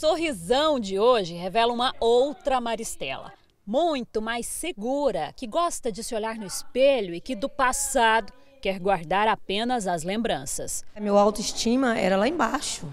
sorrisão de hoje revela uma outra Maristela. Muito mais segura, que gosta de se olhar no espelho e que do passado quer guardar apenas as lembranças. Meu autoestima era lá embaixo.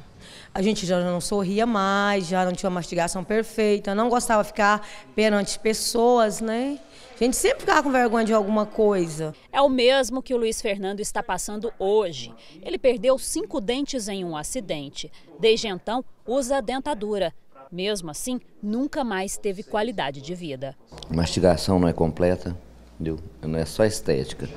A gente já não sorria mais, já não tinha uma mastigação perfeita, não gostava de ficar perante pessoas, né? A gente sempre ficava com vergonha de alguma coisa. É o mesmo que o Luiz Fernando está passando hoje. Ele perdeu cinco dentes em um acidente. Desde então, usa dentadura. Mesmo assim, nunca mais teve qualidade de vida. A mastigação não é completa, entendeu? não é só estética.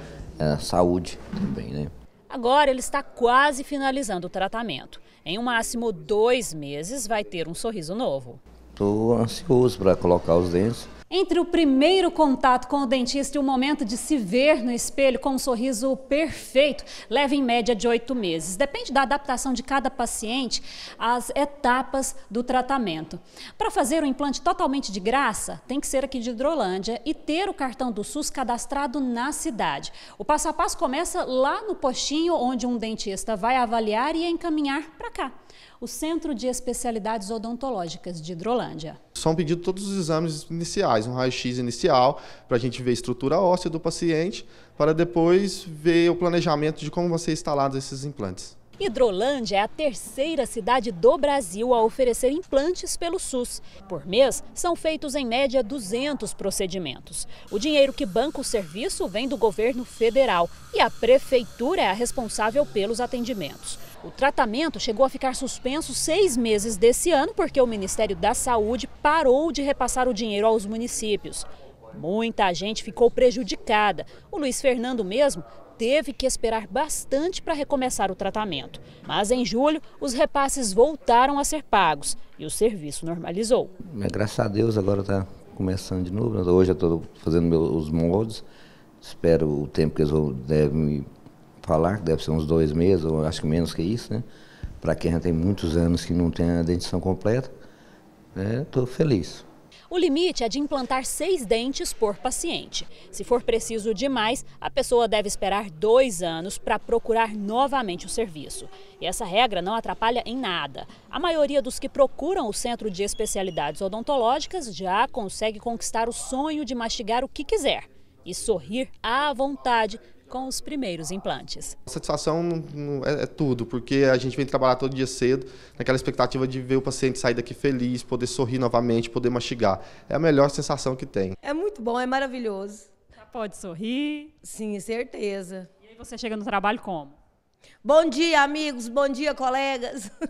É, saúde também, né? Agora ele está quase finalizando o tratamento. Em um máximo dois meses vai ter um sorriso novo. Estou ansioso para colocar os dentes. Entre o primeiro contato com o dentista e o momento de se ver no espelho com um sorriso perfeito, leva em média de oito meses. Depende da adaptação de cada paciente às etapas do tratamento. Para fazer um implante totalmente de graça, tem que ser aqui de Hidrolândia e ter o cartão do SUS cadastrado na cidade. O passo a passo começa lá no postinho onde um dentista vai avaliar e encaminhar cá, o Centro de Especialidades Odontológicas de Hidrolândia. São pedidos todos os exames iniciais, um raio-x inicial, para a gente ver a estrutura óssea do paciente, para depois ver o planejamento de como vão ser instalados esses implantes. Hidrolândia é a terceira cidade do Brasil a oferecer implantes pelo SUS. Por mês, são feitos em média 200 procedimentos. O dinheiro que banca o serviço vem do governo federal e a prefeitura é a responsável pelos atendimentos. O tratamento chegou a ficar suspenso seis meses desse ano porque o Ministério da Saúde parou de repassar o dinheiro aos municípios. Muita gente ficou prejudicada. O Luiz Fernando mesmo teve que esperar bastante para recomeçar o tratamento. Mas em julho, os repasses voltaram a ser pagos e o serviço normalizou. Graças a Deus, agora está começando de novo. Né? Hoje eu estou fazendo meus, os moldes. Espero o tempo que eles vão, devem me falar, que deve ser uns dois meses, ou acho que menos que isso, né? Para quem já tem muitos anos que não tem a dentição completa, estou né? feliz. O limite é de implantar seis dentes por paciente. Se for preciso demais, a pessoa deve esperar dois anos para procurar novamente o serviço. E essa regra não atrapalha em nada. A maioria dos que procuram o Centro de Especialidades Odontológicas já consegue conquistar o sonho de mastigar o que quiser e sorrir à vontade com os primeiros implantes. A satisfação é, é tudo, porque a gente vem trabalhar todo dia cedo, naquela expectativa de ver o paciente sair daqui feliz, poder sorrir novamente, poder mastigar. É a melhor sensação que tem. É muito bom, é maravilhoso. Já pode sorrir? Sim, certeza. E aí você chega no trabalho como? Bom dia, amigos, bom dia, colegas.